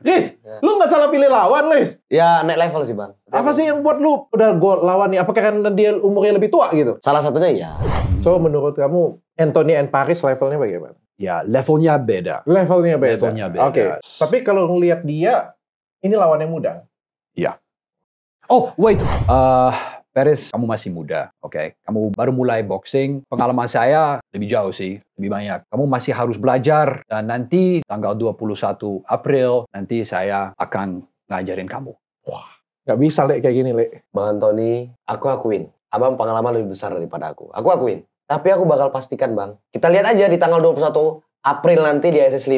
Lis, ya. lu nggak salah pilih lawan, Lis. Ya, naik level sih, Bang. Apa sih yang buat lu udah gua lawan nih? Apakah karena dia umurnya lebih tua gitu? Salah satunya ya. So, menurut kamu Anthony and Paris levelnya bagaimana? Ya, levelnya beda. Levelnya beda. Levelnya beda. Oke. Okay. Tapi kalau ngelihat dia, ini lawannya muda. Ya. Oh, wait. Uh, Paris, kamu masih muda, oke? Okay? Kamu baru mulai boxing. Pengalaman saya lebih jauh sih, lebih banyak. Kamu masih harus belajar dan nanti tanggal 21 April nanti saya akan ngajarin kamu. Wah, gak bisa Lek kayak gini Lek. Bang Antoni, aku akuin. Abang pengalaman lebih besar daripada aku. Aku akuin. Tapi aku bakal pastikan Bang. Kita lihat aja di tanggal 21 April nanti di ss 5,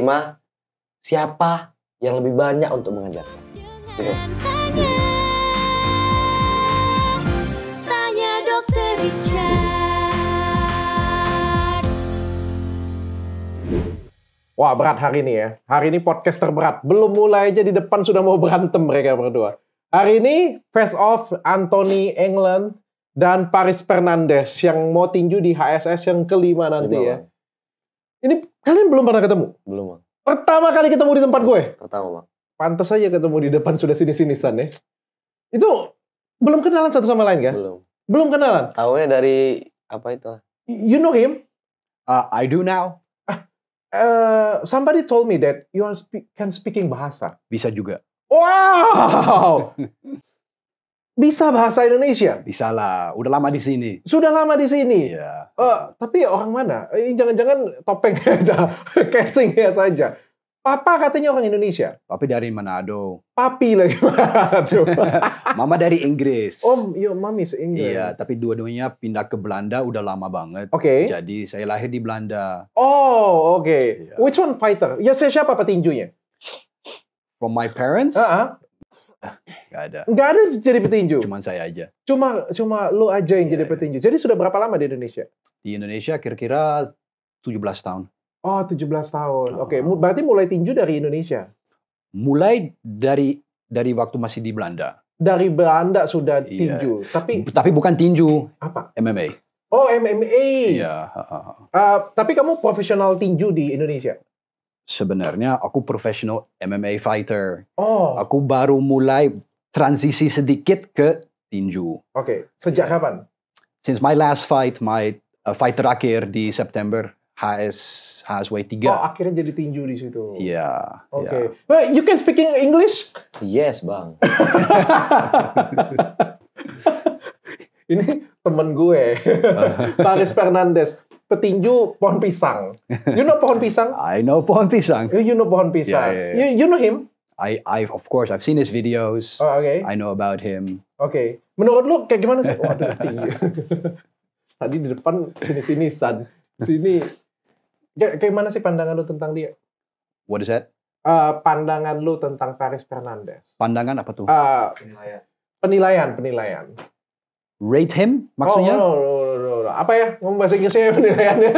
siapa yang lebih banyak untuk mengajarkan. Gitu. Wah berat hari ini ya. Hari ini podcast terberat. Belum mulai aja di depan sudah mau berantem mereka berdua. Hari ini face off Anthony England dan Paris Fernandes yang mau tinju di HSS yang kelima nanti Lima, ya. Bang. Ini kalian belum pernah ketemu? Belum bang. Pertama kali ketemu di tempat gue? Pertama bang. Pantas aja ketemu di depan sudah sini-sinisan ya. Itu belum kenalan satu sama lain kan? Belum. Belum kenalan? ya dari apa itu? You know him? Uh, I do now. Eh, somebody told me that you are speak, can speaking bahasa. Bisa juga. Wow. Bisa bahasa Indonesia? Bisa lah, udah lama di sini. Sudah lama di sini. Iya. Uh, tapi orang mana? Ini eh, jangan-jangan topeng aja, ya saja. Papa katanya orang Indonesia. Papi dari Manado. Papi lagi Manado. Mama dari Inggris. Om, yo, mami se- Inggris. Iya, tapi dua-duanya pindah ke Belanda udah lama banget. Oke. Okay. Jadi saya lahir di Belanda. Oh, oke. Okay. Iya. Yeah. Which one fighter? Ya saya siapa petinjunya? From my parents? Uh -huh. Gak ada. Gak ada jadi petinju. Cuman saya aja. Cuma cuma lu aja yang yeah, jadi iya. petinju. Jadi sudah berapa lama di Indonesia? Di Indonesia kira-kira 17 tahun. Oh, 17 tahun. Oke, okay. Ah. berarti mulai tinju dari Indonesia. Mulai dari dari waktu masih di Belanda. Dari Belanda sudah iya. tinju, tapi tapi bukan tinju. Apa? MMA. Oh, MMA. Iya. Uh, tapi kamu profesional tinju di Indonesia. Sebenarnya aku profesional MMA fighter. Oh. Aku baru mulai transisi sedikit ke tinju. Oke, okay. sejak yeah. kapan? Since my last fight, my uh, fight terakhir di September HS HSW 3. Oh, akhirnya jadi tinju di situ. Iya. iya. Oke. Okay. you can speaking English? Yes, Bang. Ini temen gue, Paris Fernandez, petinju pohon pisang. You know pohon pisang? I know pohon pisang. You know pohon pisang. Yeah, yeah, yeah. You, you know him? I, I of course I've seen his videos. Oh, okay. I know about him. Oke. Okay. Menurut lu kayak gimana sih? Waduh, tinggi. Tadi di depan sini-sini san. Sini Kayak, gimana mana sih pandangan lu tentang dia? What is that? Uh, pandangan lu tentang Paris Fernandes. Pandangan apa tuh? Uh, penilaian. Penilaian, penilaian. Rate him maksudnya? Oh, no, no, no, no, no. Apa ya? Ngomong bahasa Inggrisnya ya, penilaiannya.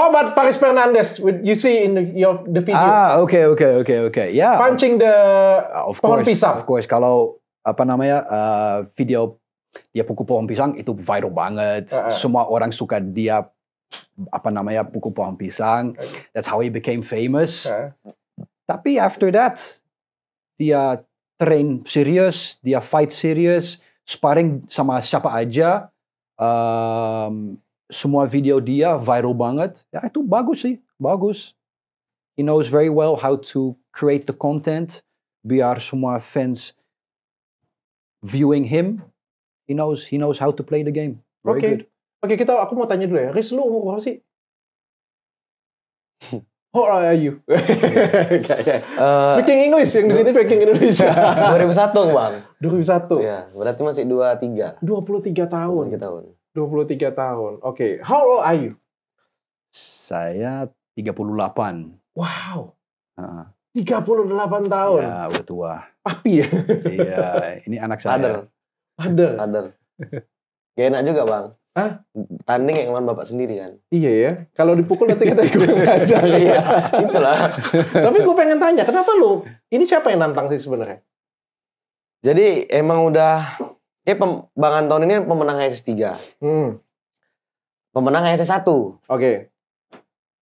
oh, but Paris Fernandes, you see in the, your, the video. Ah, oke, okay, oke, okay, oke, okay, oke. Okay. Ya. Yeah. Punching the of pohon course, pisang. Of course, kalau apa namanya uh, video dia pukul pohon pisang itu viral banget. Uh -uh. Semua orang suka dia Apanamaya Puku Pohon Pisang. Okay. That's how he became famous. Okay. Tapi after that, dia train serious, dia fight serious, sparring sama siapa aja. Um, semua video dia viral banget. Ya itu bagus sih, bagus. He knows very well how to create the content biar semua fans viewing him. He knows he knows how to play the game. Very okay. good. Oke, kita aku mau tanya dulu ya. Riz, lu umur berapa sih? How old are you? uh, speaking English yang di sini speaking Indonesia. 2001, Bang. 2001. Iya, berarti masih 23. 23 tahun. 23 tahun. 23 tahun. Oke, okay. how old are you? Saya 38. Wow. Uh. 38 tahun. Ya, udah tua. Papi ya. iya, ini anak saya. Ader. Ader. Ader. Gak enak juga, Bang. Ah, Tanding yang lawan bapak sendiri kan? Iya ya. Kalau dipukul nanti kita ikut aja. iya, itulah. Tapi gue pengen tanya, kenapa lu? Ini siapa yang nantang sih sebenarnya? Jadi emang udah, ya pem, Bang Anton ini kan pemenang ss 3. Hmm. Pemenang ss 1. Oke. Okay.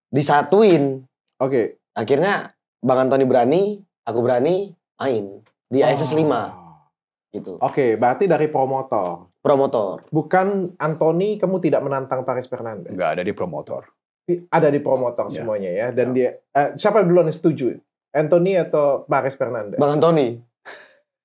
Disatuin. Oke. Okay. Akhirnya Bang Antoni berani, aku berani, main. Di oh. ss 5. Gitu. Oke, okay, berarti dari promotor. Promotor. Bukan Anthony, kamu tidak menantang Paris Fernandes. Enggak, ada di promotor. Ada di promotor yeah. semuanya ya. Dan yeah. dia uh, siapa duluan yang setuju? Anthony atau Paris Fernandes? Bang Anthony.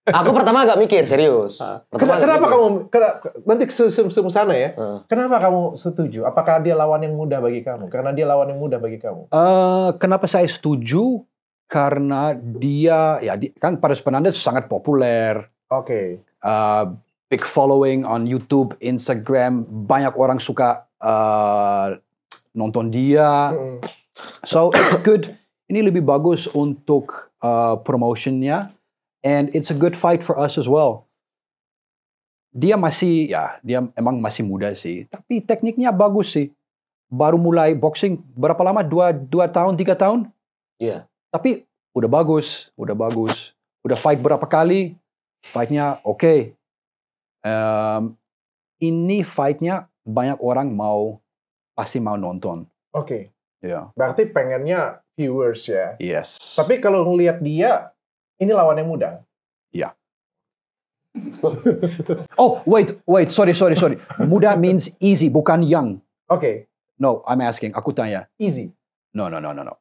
Aku pertama agak mikir serius. Ah. Pertama kenapa, kamu kenapa, nanti kesum sana ya? Uh. Kenapa kamu setuju? Apakah dia lawan yang mudah bagi kamu? Karena dia lawan yang mudah bagi kamu. Uh, kenapa saya setuju? Karena dia ya di, kan Paris Fernandez sangat populer. Oke. Okay. Uh, eh, big following on YouTube, Instagram, banyak orang suka uh, nonton dia. Mm. So it's good. Ini lebih bagus untuk uh, promotionnya, and it's a good fight for us as well. Dia masih ya, dia emang masih muda sih, tapi tekniknya bagus sih. Baru mulai boxing berapa lama? Dua dua tahun, tiga tahun? Iya. Yeah. Tapi udah bagus, udah bagus. Udah fight berapa kali? Fightnya oke. Okay um, ini fightnya banyak orang mau pasti mau nonton. Oke. Okay. Ya. Berarti pengennya viewers ya. Yes. Tapi kalau ngelihat dia, ini lawannya muda. Ya. oh wait wait sorry sorry sorry. Muda means easy bukan young. Oke. Okay. No, I'm asking. Aku tanya. Easy. No no no no no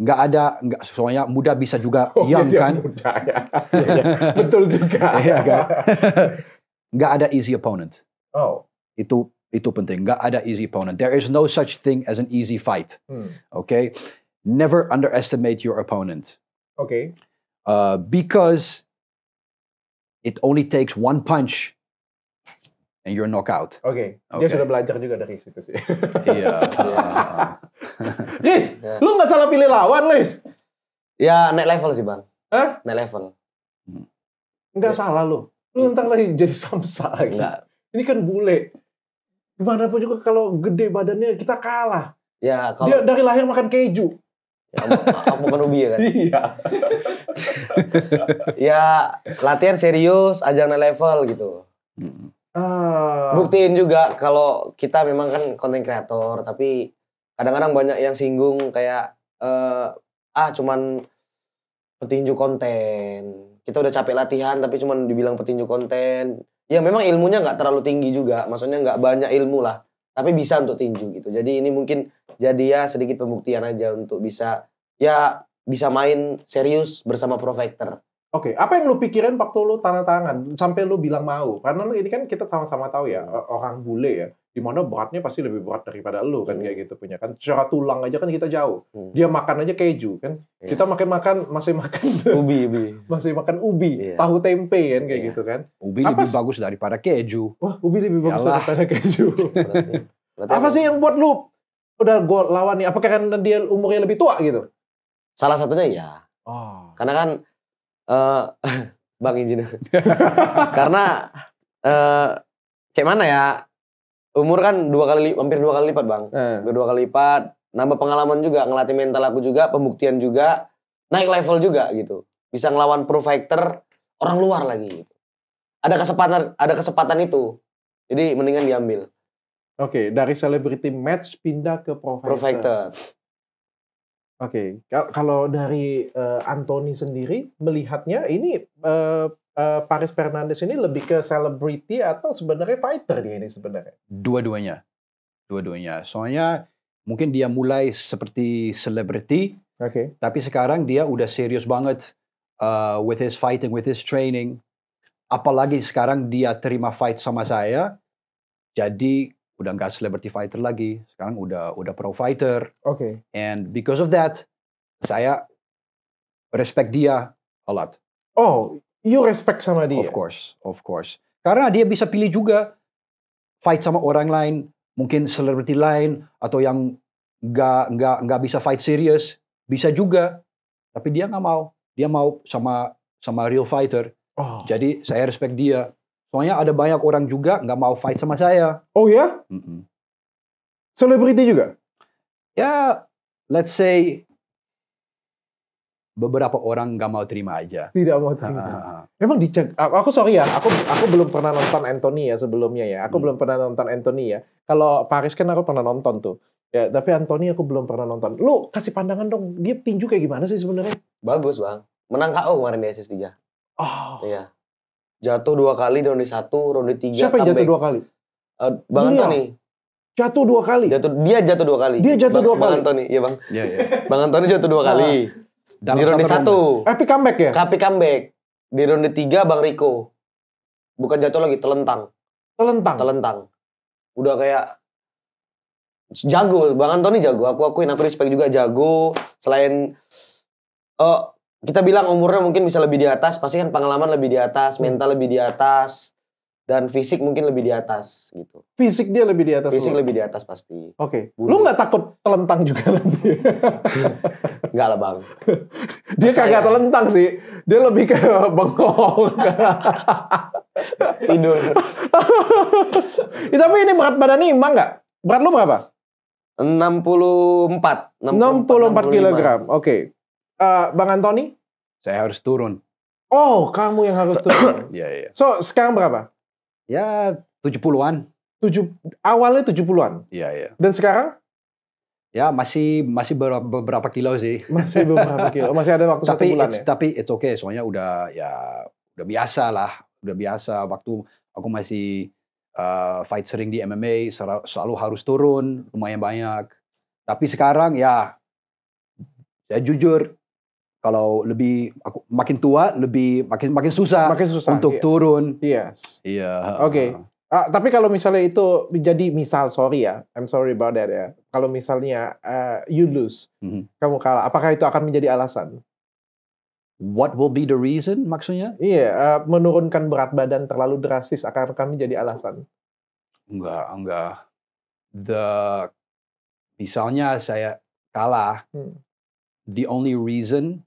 nggak ada nggak soalnya muda bisa juga oh, young kan muda, ya. Iya, iya. betul juga ya, kan? nggak ada easy opponent. Oh. Itu itu penting. Nggak ada easy opponent. There is no such thing as an easy fight. Hmm. Okay. Never underestimate your opponent. Okay. Uh, because it only takes one punch and you're knockout. Oke, okay. okay. dia sudah belajar juga dari situ sih. Iya. Riz, iya. yeah. lu nggak salah pilih lawan, Riz. Ya, naik level sih, Bang. Hah? Naik level. Nggak yeah. salah lu lu ntar lagi jadi samsa lagi. Enggak. Ini kan bule. Gimana pun juga kalau gede badannya kita kalah. Ya, kalau... Dia dari lahir makan keju. Ya, aku makan ubi ya kan? Iya. ya, latihan serius, ajang level gitu. Hmm. Ah. Buktiin juga kalau kita memang kan konten kreator, tapi kadang-kadang banyak yang singgung kayak, uh, ah cuman petinju konten kita udah capek latihan tapi cuma dibilang petinju konten ya memang ilmunya nggak terlalu tinggi juga maksudnya nggak banyak ilmu lah tapi bisa untuk tinju gitu jadi ini mungkin jadi ya sedikit pembuktian aja untuk bisa ya bisa main serius bersama profektor Oke, okay. apa yang lu pikirin waktu lu tanda tangan sampai lu bilang mau? Karena ini kan kita sama-sama tahu ya orang bule ya di mana beratnya pasti lebih berat daripada lu kan hmm. kayak gitu punya kan secara tulang aja kan kita jauh hmm. dia makan aja keju kan yeah. kita makan makan masih makan ubi ubi masih makan ubi yeah. tahu tempe kan kayak yeah. gitu kan ubi apa lebih bagus daripada keju wah ubi lebih bagus Yalah. daripada keju berarti, apa sih yang buat lu udah gue lawan nih apakah karena dia umurnya lebih tua gitu salah satunya ya oh. karena kan uh, bang izin karena uh, kayak mana ya umur kan dua kali hampir dua kali lipat bang Hmm. dua kali lipat nambah pengalaman juga ngelatih mental aku juga pembuktian juga naik level juga gitu bisa ngelawan pro fighter orang luar lagi gitu ada kesempatan ada kesempatan itu jadi mendingan diambil oke okay, dari celebrity match pindah ke pro fighter Oke, okay. kalau dari uh, Anthony sendiri melihatnya ini uh, Eh, Paris Fernandes ini lebih ke selebriti atau sebenarnya fighter dia ini sebenarnya? Dua-duanya. Dua-duanya. Soalnya mungkin dia mulai seperti selebriti, okay. tapi sekarang dia udah serius banget uh, with his fighting, with his training. Apalagi sekarang dia terima fight sama saya, jadi udah nggak celebrity fighter lagi. Sekarang udah udah pro fighter. Oke. Okay. And because of that, saya respect dia a lot. Oh, you respect sama dia. Of course, of course. Karena dia bisa pilih juga fight sama orang lain, mungkin selebriti lain atau yang nggak nggak nggak bisa fight serius, bisa juga. Tapi dia nggak mau. Dia mau sama sama real fighter. Oh. Jadi saya respect dia. Soalnya ada banyak orang juga nggak mau fight sama saya. Oh ya? Mm -mm. Selebriti juga? Ya, let's say beberapa orang nggak mau terima aja. Tidak mau terima. Ha, ha, ha. dicek. Aku sorry ya, aku aku belum pernah nonton Anthony ya sebelumnya ya. Aku hmm. belum pernah nonton Anthony ya. Kalau Paris kan aku pernah nonton tuh. Ya, tapi Anthony aku belum pernah nonton. Lu kasih pandangan dong. Dia tinju kayak gimana sih sebenarnya? Bagus bang. Menang KO kemarin di SS 3. Oh. Iya. Jatuh dua kali, ronde satu, ronde tiga. Siapa yang jatuh dua kali? Uh, bang Dunia. Anthony. Jatuh dua kali. Jatuh, dia jatuh dua kali. Dia jatuh bang, dua bang kali. Bang Anthony iya bang. Iya, iya. Bang Anthony jatuh dua kali. Ah. Dalam di ronde satu. Tapi eh, comeback ya? Tapi comeback. Di ronde tiga Bang Riko. Bukan jatuh lagi, telentang. Telentang? Telentang. Udah kayak jago. Bang Antoni jago. Aku akuin, aku respect juga jago. Selain uh, kita bilang umurnya mungkin bisa lebih di atas. Pasti kan pengalaman lebih di atas, mental lebih di atas dan fisik mungkin lebih di atas gitu. Fisik dia lebih di atas. Fisik lu. lebih di atas pasti. Oke. Okay. Lu nggak takut telentang juga nanti? Enggak lah bang. dia kagak telentang sih. Dia lebih ke bengong. Tidur. ya, tapi ini berat badannya imbang nggak? Berat lu berapa? 64. puluh empat kilogram. Oke. Okay. Uh, eh, bang Antoni? Saya harus turun. Oh, kamu yang harus turun. Iya, yeah, iya. So, sekarang berapa? Ya 70-an. tujuh awalnya 70-an. Iya, iya. Dan sekarang Ya masih masih beberapa kilo sih. Masih beberapa kilo. Masih ada waktu tapi, satu bulan it's, ya. Tapi it's okay, soalnya udah ya udah biasa lah, udah biasa. Waktu aku masih uh, fight sering di MMA selalu harus turun lumayan banyak. Tapi sekarang ya, ya jujur kalau lebih aku, makin tua lebih makin makin susah, makin susah untuk iya. turun. Yes. Iya. Yeah. Oke. Okay. Uh, tapi kalau misalnya itu jadi misal sorry ya, I'm sorry about that ya. Kalau misalnya uh, you lose, mm-hmm. kamu kalah, apakah itu akan menjadi alasan? What will be the reason maksudnya? Iya, yeah, uh, menurunkan berat badan terlalu drastis akan akan menjadi alasan. Enggak, enggak. The misalnya saya kalah, hmm. the only reason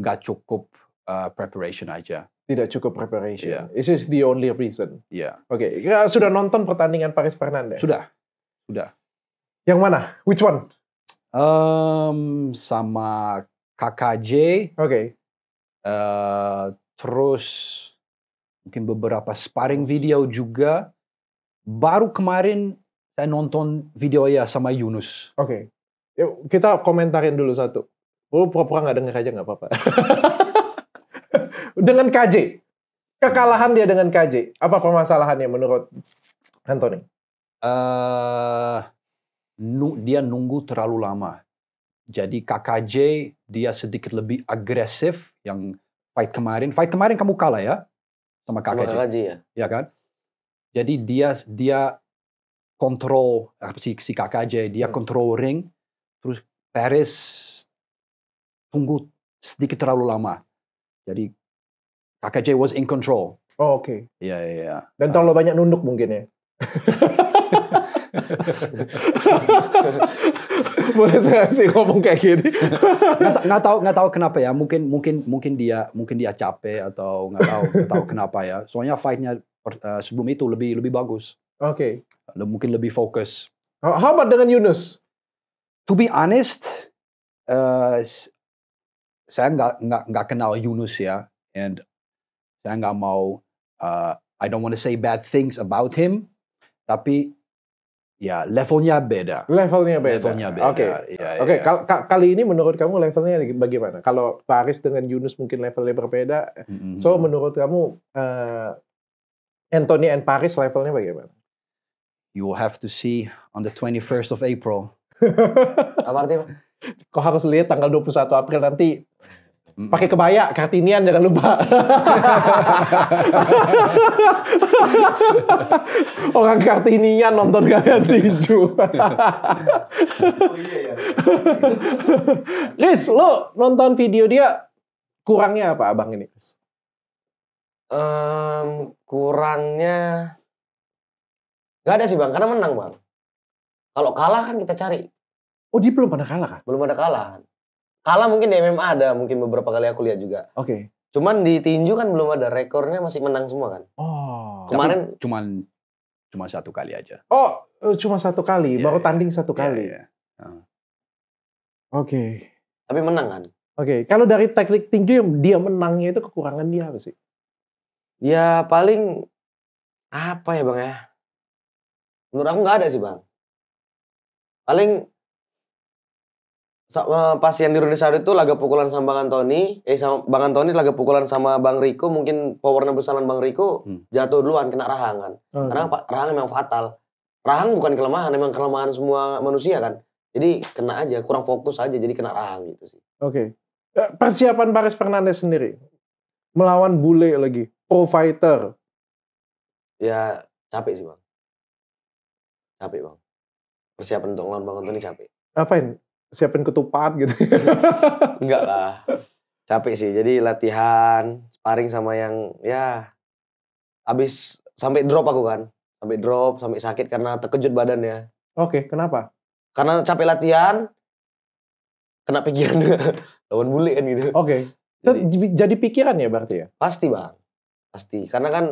nggak cukup uh, preparation aja. Tidak cukup preparation. Yeah. This is the only reason. Iya. Yeah. Oke, okay. sudah nonton pertandingan Paris Fernandes? Sudah. Sudah. Yang mana? Which one? Um, sama KKJ. Oke. Okay. Uh, eh, terus mungkin beberapa sparring video juga. Baru kemarin saya nonton video ya sama Yunus. Oke. Okay. Yuk kita komentarin dulu satu. Oh, pura-pura nggak dengar aja nggak apa-apa. dengan KJ. Kekalahan dia dengan KJ. Apa permasalahannya menurut Anthony? Uh, nu, dia nunggu terlalu lama. Jadi KKJ dia sedikit lebih agresif yang fight kemarin. Fight kemarin kamu kalah ya sama KKJ. Sama KKJ ya. Iya kan? Jadi dia dia kontrol eh, si, si KKJ, dia hmm. ring. Terus Paris tunggu sedikit terlalu lama. Jadi J was in control. Oh oke. Okay. Iya yeah, iya. Yeah. Dan ah. terlalu banyak nunduk mungkin ya. Boleh saya sih ngomong kayak gini. nggak tahu nggak tahu kenapa ya. Mungkin mungkin mungkin dia mungkin dia capek atau nggak tahu nggak tahu kenapa ya. Soalnya fightnya eh, sebelum itu lebih lebih bagus. Oke. Okay. Mungkin lebih fokus. How about dengan Yunus? To be honest, uh, saya nggak nggak nggak kenal Yunus ya, and saya nggak mau uh, I don't want to say bad things about him, tapi ya levelnya beda. Levelnya beda. Levelnya beda. Oke. Ya, ya, Oke. Okay. Ya. Kali, kali ini menurut kamu levelnya bagaimana? Kalau Paris dengan Yunus mungkin levelnya berbeda. Mm -hmm. So mm-hmm. menurut kamu uh, Anthony and Paris levelnya bagaimana? You will have to see on the 21st of April. Apa artinya? Kau harus lihat tanggal 21 April nanti pakai kebaya kartinian jangan lupa orang kartinian nonton kalian tinju oh iya, iya. Riz lo nonton video dia kurangnya apa abang ini um, kurangnya nggak ada sih bang karena menang bang kalau kalah kan kita cari Oh dia belum pernah kalah kan? Belum pernah kalah. Kalah mungkin di MMA ada, mungkin beberapa kali aku lihat juga. Oke. Okay. Cuman di tinju kan belum ada rekornya masih menang semua kan. Oh. Kemarin Tapi cuman cuma satu kali aja. Oh, eh, cuma satu kali, yeah, baru yeah. tanding satu yeah, kali. Yeah, iya. yeah. Uh. Oke. Okay. Tapi menang kan? Oke, okay. kalau dari teknik tinju yang dia menangnya itu kekurangan dia apa sih? Ya paling apa ya bang ya? Menurut aku nggak ada sih bang. Paling Eh, pas yang di Rudisado itu laga pukulan sama Bang Antoni, eh sama Bang Antoni laga pukulan sama Bang Riko, mungkin powernya besaran Bang Riko hmm. jatuh duluan kena rahangan. Oh, Karena iya. Pak rahang memang fatal. Rahang bukan kelemahan, memang kelemahan semua manusia kan. Jadi kena aja, kurang fokus aja jadi kena rahang gitu sih. Oke. Okay. Eh, persiapan Paris Fernandez sendiri melawan bule lagi, pro fighter. Ya capek sih, Bang. Capek, Bang. Persiapan untuk lawan Bang Antoni capek. Apain? siapin ketupat gitu. Enggak lah. Capek sih. Jadi latihan, sparring sama yang ya habis sampai drop aku kan. Sampai drop, sampai sakit karena terkejut badan ya. Oke, okay, kenapa? Karena capek latihan, kena pikiran lawan bule kan gitu. Oke. Okay. Jadi, jadi pikiran ya berarti ya? Pasti bang, pasti. Karena kan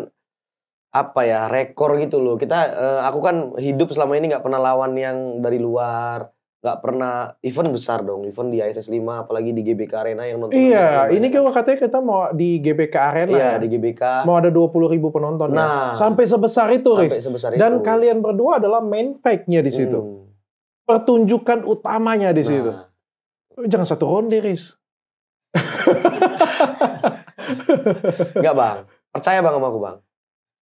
apa ya rekor gitu loh. Kita, eh, aku kan hidup selama ini nggak pernah lawan yang dari luar nggak pernah event besar dong event di ISS 5 apalagi di GBK Arena yang nonton iya ini kan katanya kita mau di GBK Arena iya ya? di GBK mau ada 20 ribu penonton ya? nah ya? sampai sebesar itu sampai Riz. sebesar itu. dan kalian berdua adalah main fake nya di situ hmm. pertunjukan utamanya di nah. situ jangan satu ronde Riz Enggak bang percaya bang sama aku bang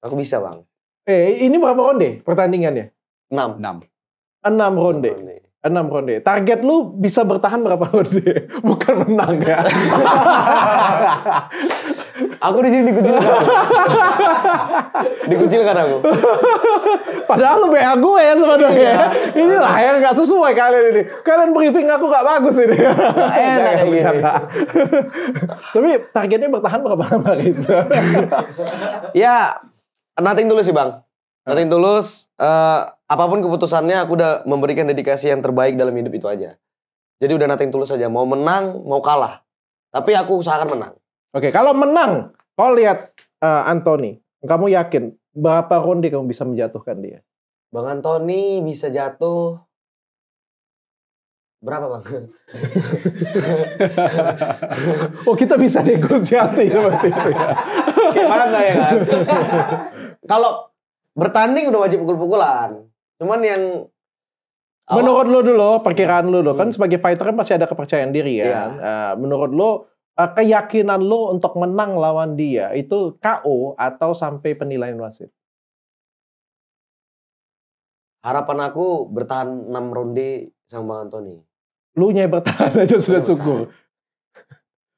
aku bisa bang eh ini berapa ronde pertandingannya 6 6 6 ronde, 6 ronde enam ronde. Target lu bisa bertahan berapa ronde? Bukan menang ya. aku di sini dikucilkan. dikucilkan aku. Padahal lu BA gue ya sebenarnya. Iya. Ini layar gak sesuai kalian ini. Kalian briefing aku gak bagus ini. enak ini. Tapi targetnya bertahan berapa lama ya, nothing dulu sih Bang. Nothing nah, tulus, uh, apapun keputusannya aku udah memberikan dedikasi yang terbaik dalam hidup itu aja. Jadi udah nothing tulus aja, mau menang, mau kalah. Tapi aku usahakan menang. Oke, kalau menang, kau lihat uh, Anthony, kamu yakin berapa ronde kamu bisa menjatuhkan dia? Bang Anthony bisa jatuh berapa bang? oh kita bisa negosiasi berarti. Gimana ya. ya kan? Kalau bertanding udah wajib pukul-pukulan. Cuman yang menurut lo dulu, perkiraan lo dulu kan hmm. kan sebagai fighter kan pasti ada kepercayaan diri ya. Yeah. Iya. Uh, menurut lo eh, keyakinan lo untuk menang lawan dia itu KO atau sampai penilaian wasit? Harapan aku bertahan 6 ronde sama Bang Antoni. Lu nyai bertahan aja sudah iya, syukur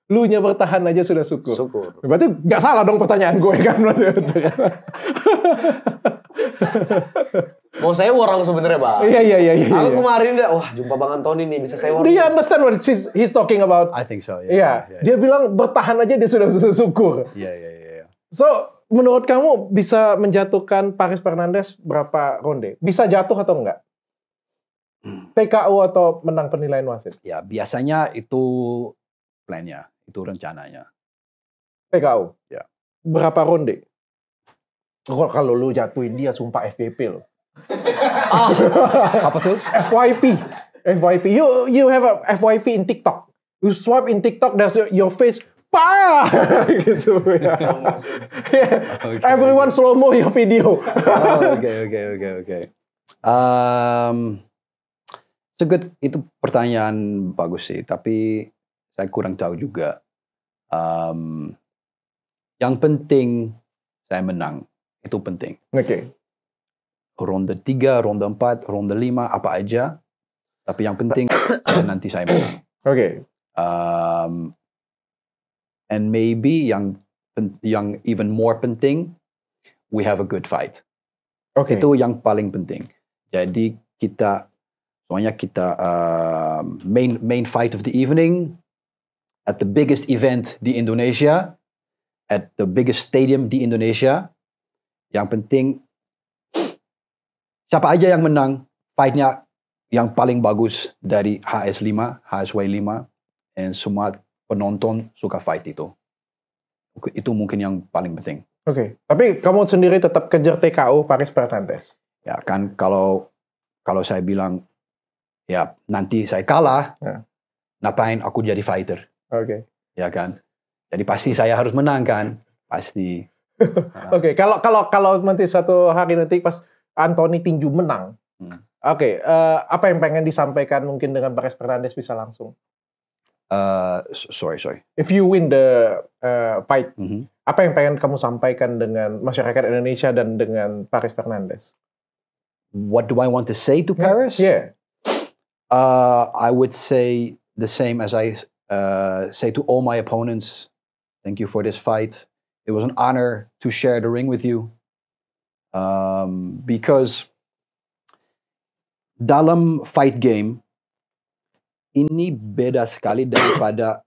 lu nya bertahan aja sudah syukur. Syukur. Berarti nggak salah dong pertanyaan gue kan. Mau saya orang sebenarnya bang. Iya iya iya. iya Aku iya. kemarin udah wah jumpa bang Antoni nih bisa saya warang. Do you understand what he's, he's talking about? I think so. Iya. Yeah, yeah. yeah, yeah. Dia bilang bertahan aja dia sudah syukur. Iya, iya iya iya. So menurut kamu bisa menjatuhkan Paris Fernandes berapa ronde? Bisa jatuh atau enggak? Hmm. TKO atau menang penilaian wasit? Ya biasanya itu plannya. Itu rencananya. PKO? Ya. Berapa ronde? Oh, kalau lu jatuhin dia sumpah FVP lo. ah, apa tuh? FYP. FYP. You you have a FYP in TikTok. You swipe in TikTok, there's your, face pa gitu ya. yeah. Oh. okay, Everyone okay. slow mo your video. Oke oke oke oke. Um, so good itu pertanyaan bagus sih, tapi saya kurang tahu juga. Um, yang penting saya menang. Itu penting. Oke. Okay. Ronde tiga, ronde empat, ronde lima, apa aja. Tapi yang penting nanti saya menang. Oke. Okay. Um, and maybe yang yang even more penting, we have a good fight. Okay. Itu yang paling penting. Jadi kita soalnya kita uh, main main fight of the evening at the biggest event di Indonesia, at the biggest stadium di Indonesia. Yang penting siapa aja yang menang, fightnya yang paling bagus dari HS5, HSY5, dan semua penonton suka fight itu. Itu mungkin yang paling penting. Oke, okay. tapi kamu sendiri tetap kejar TKO Paris Fernandes. Ya kan kalau kalau saya bilang ya nanti saya kalah, ya. ngapain aku jadi fighter? Oke. Okay. Ya kan. Jadi pasti saya harus menang kan? Pasti. Oke, okay. kalau kalau kalau nanti satu hari nanti pas Anthony tinju menang. Hmm. Oke, okay. uh, eh, apa yang pengen disampaikan mungkin dengan Paris Fernandes bisa langsung? Uh, sorry, sorry. If you win the uh, fight, mm -hmm. apa yang pengen kamu sampaikan dengan masyarakat Indonesia dan dengan Paris Fernandes? What do I want to say to ya, Paris? Yeah. yeah. Uh, I would say the same as I uh, say to all my opponents, thank you for this fight. It was an honor to share the ring with you. Um, because dalam fight game, ini beda sekali daripada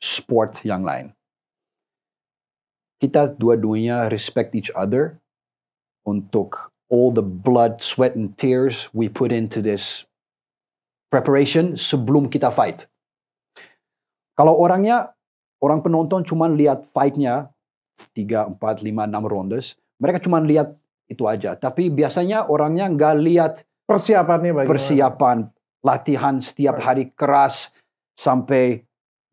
sport yang lain. Kita dua-duanya respect each other untuk all the blood, sweat, and tears we put into this preparation sebelum kita fight. Kalau orangnya, orang penonton cuma lihat fight-nya, 3, 4, 5, 6 rondes, mereka cuma lihat itu aja. Tapi biasanya orangnya nggak lihat persiapannya bagaimana? Persiapan, latihan setiap hari keras sampai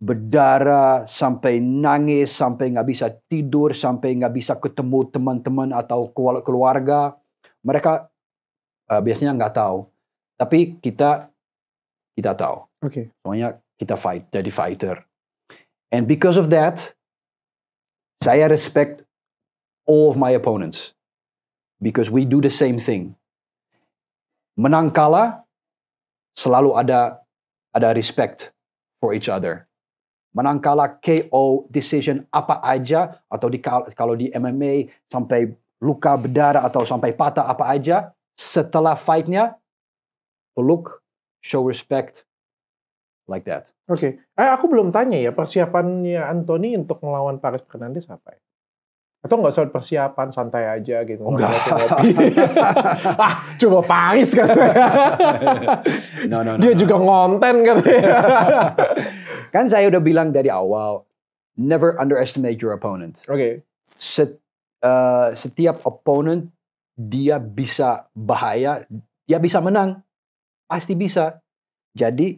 berdarah, sampai nangis, sampai nggak bisa tidur, sampai nggak bisa ketemu teman-teman atau keluarga. Mereka uh, biasanya nggak tahu, tapi kita kita tahu. Oke. Okay. Soalnya kita fight, jadi fighter. And because of that, saya respect all of my opponents because we do the same thing. Menang kalah selalu ada ada respect for each other. Menang kalah KO decision apa aja atau di kalau di MMA sampai luka berdarah atau sampai patah apa aja setelah fightnya peluk show respect like that. Oke, okay. eh, aku belum tanya ya persiapannya Anthony untuk melawan Paris Fernandes apa ya? Atau nggak soal persiapan santai aja gitu Enggak. Oh, ah, coba Paris kan. no, no, no, Dia no. juga ngonten kan. kan saya udah bilang dari awal never underestimate your opponent. Oke. Okay. Set, uh, setiap opponent dia bisa bahaya, dia bisa menang. Pasti bisa. Jadi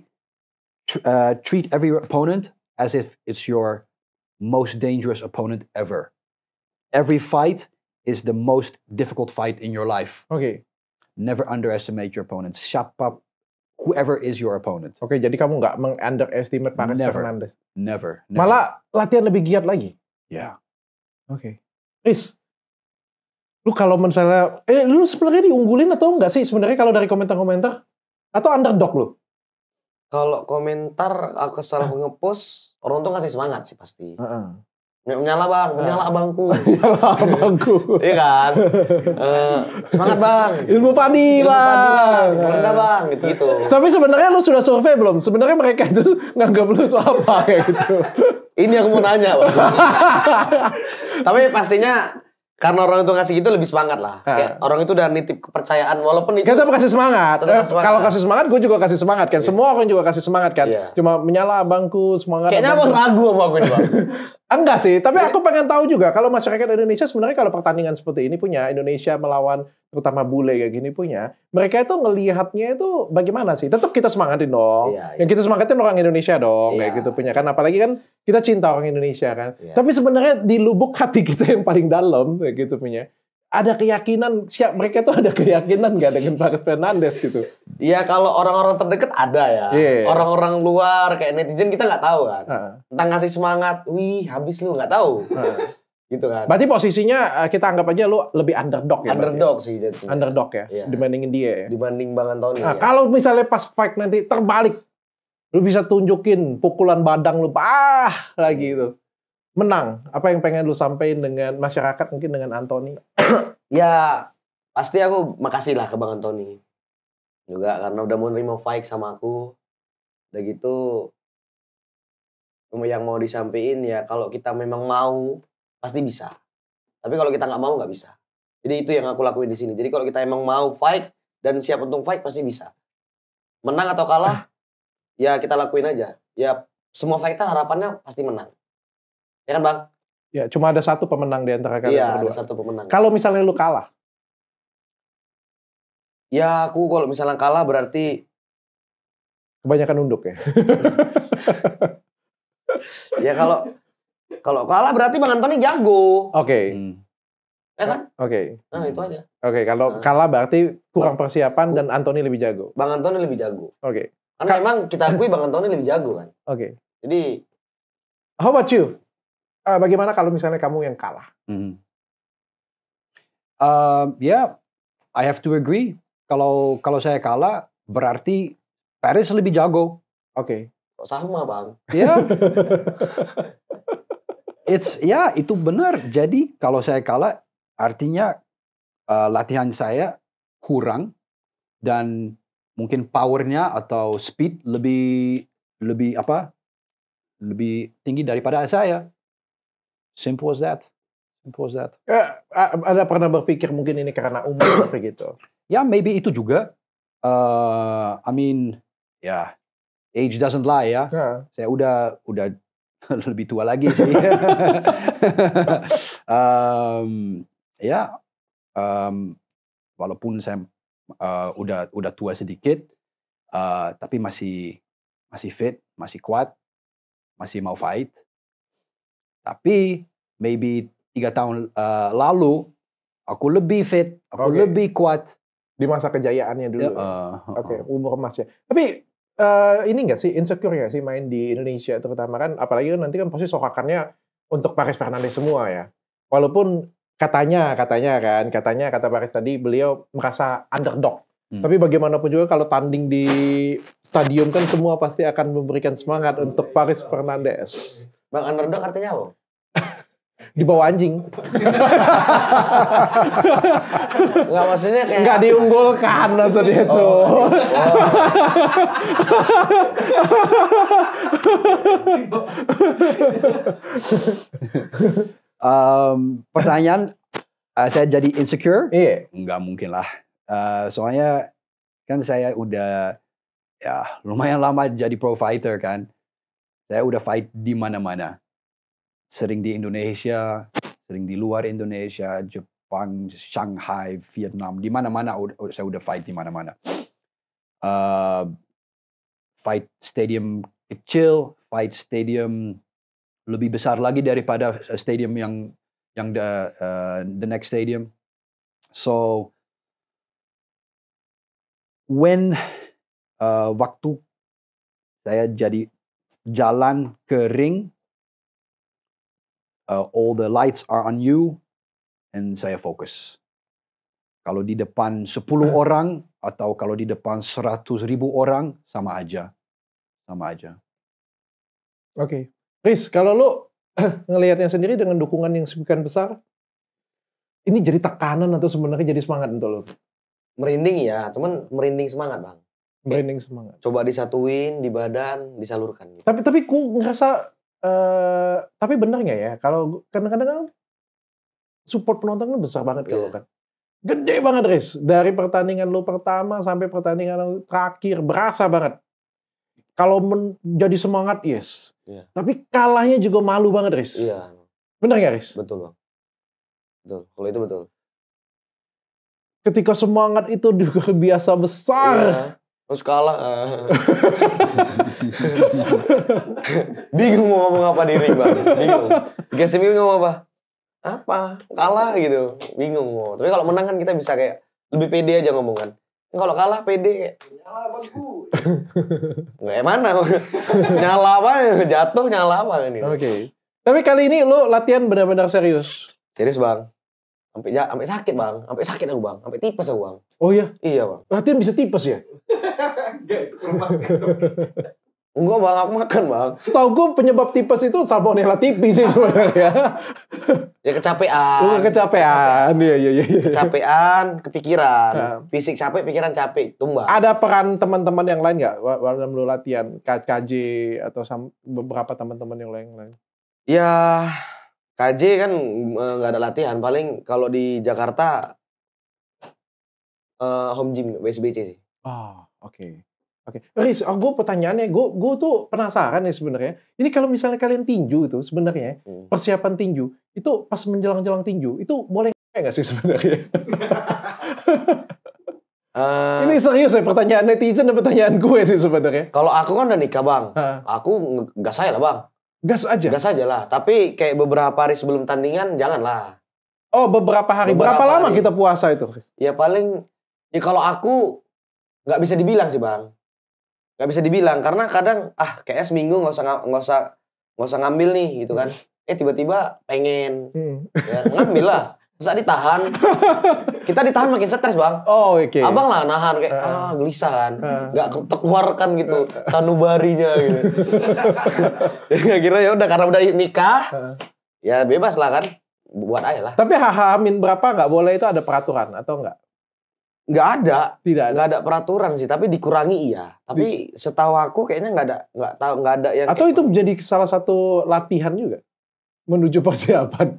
tr- uh, treat every opponent as if it's your most dangerous opponent ever. Every fight is the most difficult fight in your life. Okay. Never underestimate your opponent. Siapa up whoever is your opponent. Oke, okay, jadi kamu nggak meng-underestimate Mares never, Never, never. Malah latihan lebih giat lagi. Ya. Yeah. Oke. Okay. lu kalau misalnya eh lu sebenarnya diunggulin atau nggak sih sebenarnya kalau dari komentar-komentar atau underdog lu? kalau komentar aku salah ngepost orang tuh kasih semangat sih pasti uh -uh. Menyala bang, menyala abangku. Menyala abangku. iya kan? Eh, semangat bang. Ilmu padi Ilmu bang. Rendah bang, gitu gitu. Tapi sebenarnya lu sudah survei belum? Sebenarnya mereka itu nganggap lu itu apa kayak gitu. Ini aku mau nanya. Tapi pastinya karena orang itu ngasih gitu lebih semangat lah. orang itu udah nitip kepercayaan walaupun itu Kita kasih semangat. Eh, semangat. Kalau kasih semangat gue juga kasih semangat kan. Yeah. Semua orang juga kasih semangat kan. Yeah. Cuma menyala abangku semangat. Kayaknya abang ragu sama gue nih, Bang. Enggak sih, tapi aku pengen tahu juga kalau masyarakat Indonesia sebenarnya kalau pertandingan seperti ini punya Indonesia melawan terutama bule kayak gini punya, mereka itu ngelihatnya itu bagaimana sih? Tetap kita semangatin dong. Iya, iya. Yang kita semangatin orang Indonesia dong iya. kayak gitu punya kan apalagi kan kita cinta orang Indonesia kan. Iya. Tapi sebenarnya di lubuk hati kita yang paling dalam kayak gitu punya ada keyakinan siap mereka tuh ada keyakinan nggak dengan Marcus Fernandes gitu? Iya kalau orang-orang terdekat ada ya. orang iya. Orang-orang luar kayak netizen kita nggak tahu kan. Uh. Tentang ngasih semangat, wih habis lu nggak tahu. Uh. gitu kan. Berarti posisinya eh, kita anggap aja lu lebih underdog ya. ya? Underdog berarti. sih jadinya. Underdog ya. Yeah. Dibandingin dia ya. Dibanding Bang Antonio. Nah, ya. kalau misalnya pas fight nanti terbalik lu bisa tunjukin pukulan badang lu ah lagi itu menang? Apa yang pengen lu sampaikan dengan masyarakat mungkin dengan Anthony? ya pasti aku makasih lah ke Bang Anthony juga karena udah mau nerima fight sama aku. Udah gitu yang mau disampaikan ya kalau kita memang mau pasti bisa. Tapi kalau kita nggak mau nggak bisa. Jadi itu yang aku lakuin di sini. Jadi kalau kita emang mau fight dan siap untuk fight pasti bisa. Menang atau kalah ya kita lakuin aja. Ya semua fighter harapannya pasti menang. Ya kan bang? Ya cuma ada satu pemenang di antara kalian iya, ada dua. satu pemenang. Kalau misalnya lu kalah? Ya aku kalau misalnya kalah berarti kebanyakan nunduk ya. ya kalau kalau kalah berarti Bang Antoni jago. Oke. Okay. Hmm. Ya kan? Oke. Okay. Nah, itu aja. Oke, okay, kalau nah. kalah berarti kurang persiapan Ku dan Antoni lebih jago. Bang Antoni lebih jago. Oke. Okay. Karena Ka emang kita akui Bang Antoni lebih jago kan. Oke. Okay. Jadi How about you? uh, bagaimana kalau misalnya kamu yang kalah? Mm. Uh, ya, yeah, I have to agree. Kalau kalau saya kalah, berarti Paris lebih jago. Oke. Okay. Sama bang. Ya. Yeah. It's ya yeah, itu benar. Jadi kalau saya kalah, artinya uh, latihan saya kurang dan mungkin powernya atau speed lebih lebih apa lebih tinggi daripada saya Simple as that. Simple as that. Ya, ada pernah berpikir mungkin ini karena umur begitu? Ya, maybe itu juga. Uh, I mean, ya, yeah, age doesn't lie ya. Yeah. Saya udah udah lebih tua lagi sih. um, ya, yeah, um, walaupun saya uh, udah udah tua sedikit, uh, tapi masih masih fit, masih kuat, masih mau fight. Tapi maybe tiga tahun uh, lalu aku lebih fit, aku okay. lebih kuat di masa kejayaannya dulu. Uh, uh, Oke, okay, umur emasnya. Tapi uh, ini nggak sih insecure nggak sih main di Indonesia terutama kan apalagi kan nanti kan pasti sokakannya untuk Paris Fernandes semua ya. Walaupun katanya katanya kan katanya kata Paris tadi beliau merasa underdog. Hmm. Tapi bagaimanapun juga kalau tanding di stadium kan semua pasti akan memberikan semangat untuk Paris Fernandes. Bang underdog artinya apa? di bawah anjing. Enggak maksudnya kayak Enggak diunggulkan maksudnya oh, itu. Oh, oh. um, pertanyaan uh, saya jadi insecure? Iya. Enggak mungkin lah. Uh, soalnya kan saya udah ya lumayan lama jadi pro fighter kan. Saya udah fight di mana-mana sering di Indonesia, sering di luar Indonesia, Jepang, Shanghai, Vietnam, di mana-mana saya udah fight di mana-mana. Uh, fight stadium kecil, fight stadium lebih besar lagi daripada e, stadium yang yang the uh, the next stadium. So when uh, waktu saya jadi jalan ke ring uh, all the lights are on you and saya fokus. Kalau di depan 10 nah. orang atau kalau di depan 100 ribu orang sama aja. Sama aja. Oke. Okay. Riz, kalau lu ngelihatnya sendiri dengan dukungan yang sebegian besar, ini jadi tekanan atau sebenarnya jadi semangat untuk lu? Merinding ya, cuman merinding semangat, Bang. Merinding semangat. Coba disatuin di badan, disalurkan. Gitu. Tapi tapi ku ngerasa tapi benar nggak ya kalau kadang-kadang support penonton kan besar banget yeah. kalau iya. kan gede banget Riz dari pertandingan lo pertama sampai pertandingan lo terakhir berasa banget kalau menjadi semangat yes yeah. tapi kalahnya juga malu banget Riz iya yeah. benar nggak Riz betul bang betul kalau itu betul ketika semangat itu juga biasa besar yeah. Terus oh, kalah. Bingung mau ngomong apa diri bang. Bingung. Casemiro ngomong apa? Apa? Kalah gitu. Bingung mau. Tapi kalau menang kan kita bisa kayak lebih pede aja ngomong kan. Kalau kalah pede kayak nyala bangku. Gak eh, mana? nyala apa? Jatuh nyala apa ini gitu. Oke. Okay. Tapi kali ini lo latihan benar-benar serius. Serius bang. Sampai ya, sampai sakit, Bang. Sampai sakit aku, Bang. Sampai tipes aku, Bang. Oh iya. Iya, Bang. Latihan bisa tipes ya? Enggak, Enggak bang, aku makan bang. Setahu gue penyebab tipes itu salmonella tipi sih sebenarnya. ya kecapean. Enggak oh, kecapean. Iya, iya, iya, iya. Kecapean, kepikiran. Nah. Fisik capek, pikiran capek. Tumbang. Ada peran teman-teman yang lain nggak dalam lu latihan? KJ atau beberapa teman-teman yang lain-lain? Ya, KJ kan eh, nggak ada latihan paling kalau di Jakarta uh, home gym WSBC sih. Oh, oke. Okay. Oke, okay. Riz, oh, gue pertanyaannya, gue gue tuh penasaran ya sebenarnya. Ini kalau misalnya kalian tinju itu sebenarnya hmm. persiapan tinju itu pas menjelang-jelang tinju itu boleh nggak sih sebenarnya? uh, ini serius ya pertanyaan netizen dan pertanyaan gue sih sebenarnya. Kalau aku kan udah nikah bang, uh. aku nggak saya lah bang. Gas aja. Gas aja lah. Tapi kayak beberapa hari sebelum tandingan janganlah. Oh, beberapa hari. Beberapa Berapa lama hari. kita puasa itu, Ya paling ya kalau aku nggak bisa dibilang sih, Bang. Nggak bisa dibilang karena kadang ah kayak seminggu nggak usah nggak usah nggak usah ngambil nih gitu kan. Hmm. Eh tiba-tiba pengen. Hmm. Ya, ngambil lah. Masa ditahan? Kita ditahan makin stres, Bang. Oh, oke. Okay. Abang lah nahan kayak uh, ah gelisah kan. uh, uh, terkeluarkan gitu uh, sanubarinya gitu. Jadi akhirnya ya udah karena udah nikah, uh, ya bebas lah kan. Buat aja lah. Tapi HH min berapa nggak boleh itu ada peraturan atau enggak? Nggak ada. Tidak ada. Nggak ada peraturan sih, tapi dikurangi iya. Tapi setahu aku kayaknya nggak ada nggak tahu nggak ada yang Atau itu menjadi salah satu latihan juga menuju persiapan.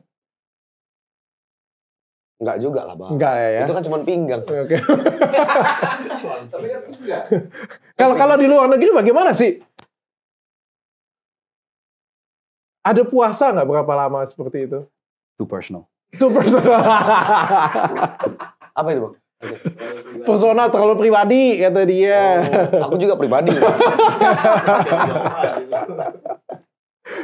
Enggak juga lah, Bang. Enggak ya, ya. Itu kan cuma pinggang. Oke. Okay. Kalau kalau di luar negeri bagaimana sih? Ada puasa nggak berapa lama seperti itu? Too personal. Too personal. Apa itu, Bang? Okay. Personal terlalu pribadi kata dia. Oh, aku juga pribadi.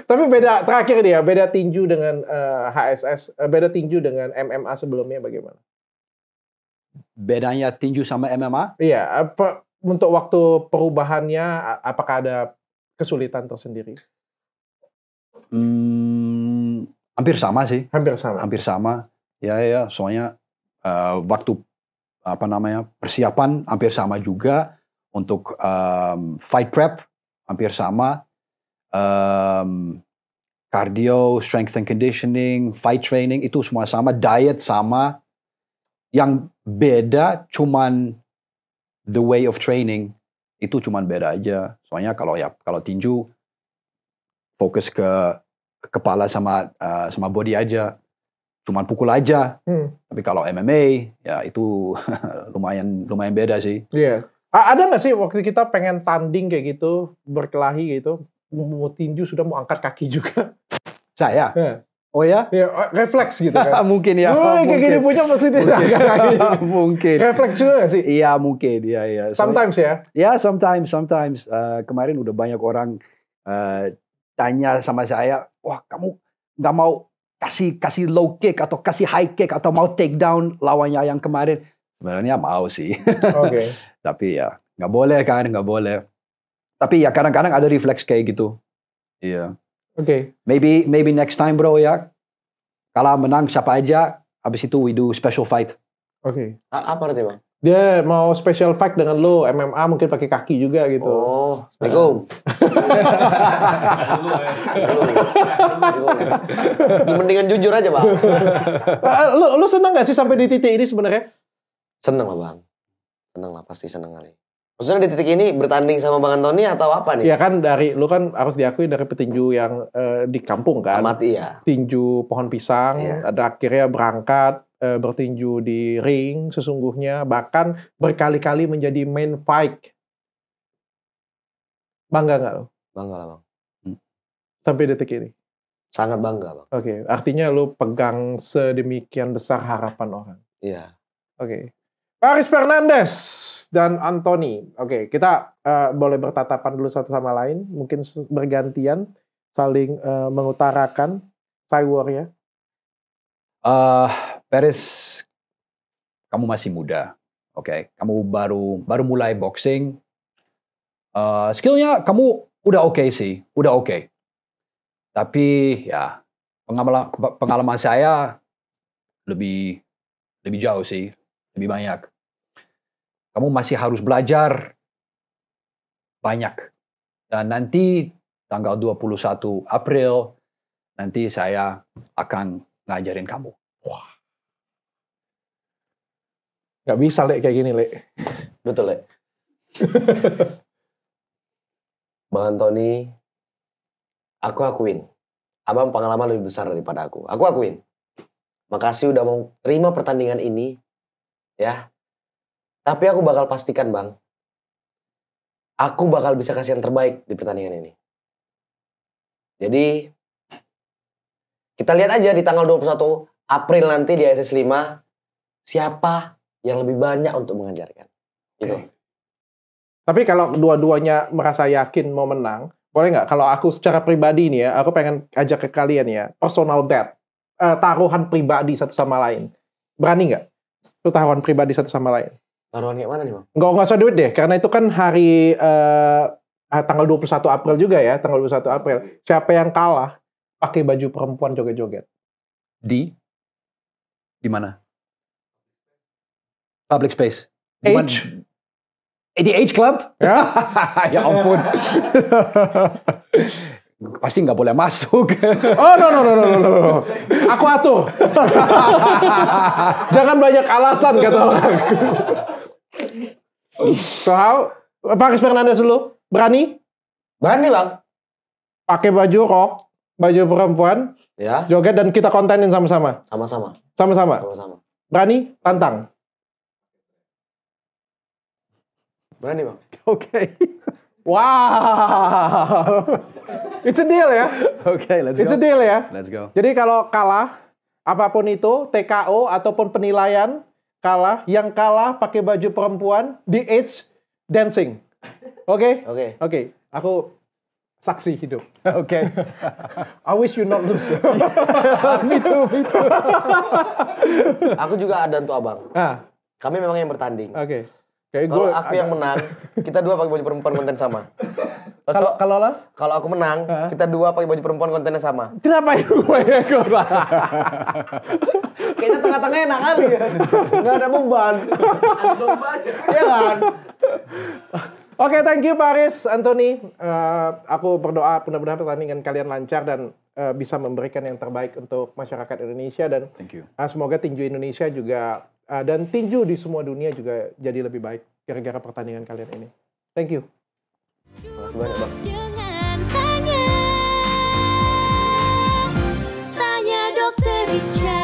Tapi beda terakhir dia beda tinju dengan uh, eh, HSS, uh, eh, beda tinju dengan MMA sebelumnya bagaimana? Bedanya tinju sama MMA? Iya, apa untuk waktu perubahannya apakah ada kesulitan tersendiri? Hmm, hampir sama sih. Hampir sama. Hampir sama. Ya ya, soalnya uh, waktu apa namanya persiapan hampir sama juga untuk um, fight prep hampir sama um, cardio, strength and conditioning, fight training itu semua sama, diet sama. Yang beda cuman the way of training itu cuman beda aja. Soalnya kalau ya kalau tinju fokus ke kepala sama uh, sama body aja. Cuman pukul aja. Hmm. Tapi kalau MMA ya itu lumayan lumayan beda sih. Iya. Yeah. Ada nggak sih waktu kita pengen tanding kayak gitu, berkelahi gitu? mau tinju sudah mau angkat kaki juga. Saya. Iya. Oh ya? ya? refleks gitu kan. mungkin ya. Oh, mungkin. kayak gini punya maksudnya. Mungkin. mungkin. refleks juga sih? Iya, mungkin. Iya, iya. So, sometimes ya. Ya, sometimes, sometimes. Uh, kemarin udah banyak orang uh, tanya sama saya, "Wah, kamu nggak mau kasih kasih low kick atau kasih high kick atau mau take down lawannya yang kemarin?" Sebenarnya mau sih. Oke. Okay. Tapi ya, nggak boleh kan, nggak boleh. Tapi ya kadang-kadang ada refleks kayak gitu. Iya. Yeah. Oke. Okay. Maybe maybe next time bro ya. Kalau menang siapa aja. Habis itu we do special fight. Oke. Okay. Apa artinya bang? dia mau special fight dengan lo MMA mungkin pakai kaki juga gitu. Oh, assalamualaikum. Nah. Mendingan jujur aja bang. Ah, lo lo seneng gak sih sampai di titik ini sebenarnya? Seneng lah bang, seneng lah pasti seneng kali. Maksudnya di titik ini bertanding sama Bang Antoni atau apa nih? Iya kan dari lu kan harus diakui dari petinju yang e, di kampung kan. Amat iya. Tinju pohon pisang, iya. ada akhirnya berangkat e, bertinju di ring sesungguhnya bahkan berkali-kali menjadi main fight. Bangga nggak lu? Bangga lah bang. Hmm. Sampai detik ini. Sangat bangga bang. Oke, okay. artinya lu pegang sedemikian besar harapan orang. Iya. Oke. Okay. Paris Fernandes dan Anthony. Oke, okay, kita uh, boleh bertatapan dulu satu sama lain, mungkin bergantian saling uh, mengutarakan Cywar ya. Uh, eh, Paris, kamu masih muda, oke? Okay? Kamu baru baru mulai boxing. Uh, skillnya kamu udah oke okay sih, udah oke. Okay. Tapi ya pengalaman pengalaman saya lebih lebih jauh sih, lebih banyak. Kamu masih harus belajar banyak. Dan nanti tanggal 21 April, nanti saya akan ngajarin kamu. Wah. Gak bisa, Lek, kayak gini, Lek. Betul, Lek. Bang Antoni, aku akuin. Abang pengalaman lebih besar daripada aku. Aku akuin. Makasih udah mau terima pertandingan ini ya. Tapi aku bakal pastikan bang, aku bakal bisa kasih yang terbaik di pertandingan ini. Jadi kita lihat aja di tanggal 21 April nanti di ISS 5 siapa yang lebih banyak untuk mengajarkan. Gitu. Tapi kalau dua-duanya merasa yakin mau menang, boleh nggak kalau aku secara pribadi nih ya, aku pengen ajak ke kalian ya, personal bet, eh, taruhan pribadi satu sama lain. Berani nggak? pertaruhan pribadi satu sama lain. Taruhan kayak mana nih, Bang? Enggak usah duit deh, karena itu kan hari uh, tanggal 21 April juga ya, tanggal 21 April. Siapa yang kalah pakai baju perempuan joget-joget. Di di mana? Public space. Di H eh, Di H Club? Ya, ya ampun. pasti nggak boleh masuk. Oh no no no no no no. Aku atur. Jangan banyak alasan kata orang. so how? Pakai Fernandes dulu. Berani? Berani bang Pakai baju rok, baju perempuan. Ya. Joget dan kita kontenin sama-sama. Sama-sama. Sama-sama. Sama-sama. Berani? Tantang. Berani bang. Oke. Okay. Wow, it's a deal ya. Oke, okay, let's go. It's a deal ya. Let's go. Jadi kalau kalah, apapun itu, TKO ataupun penilaian kalah, yang kalah pakai baju perempuan di age dancing. Oke? Okay? Oke. Okay. Oke. Okay. Aku saksi hidup. Oke. Okay. I wish you not lose. me too, me too. Aku juga ada untuk abang. Ah. Kami memang yang bertanding. Oke. Okay. Kayak kalau aku yang menang, kita dua pakai baju perempuan konten sama. Kalau kalau lah? Kalau aku menang, huh? kita dua pakai baju perempuan kontennya sama. Kenapa ya gue ya Kayaknya tengah-tengah enak kali ya. Enggak ada beban. Iya kan? Oke, thank you Paris, Anthony. Uh, aku berdoa benar-benar pertandingan kalian lancar dan uh, bisa memberikan yang terbaik untuk masyarakat Indonesia dan thank you. Uh, semoga tinju Indonesia juga uh, dan tinju di semua dunia juga jadi lebih baik gara-gara pertandingan kalian ini. Thank you. Cukup banyak, Bang. dengan tanya, tanya dokter Richard.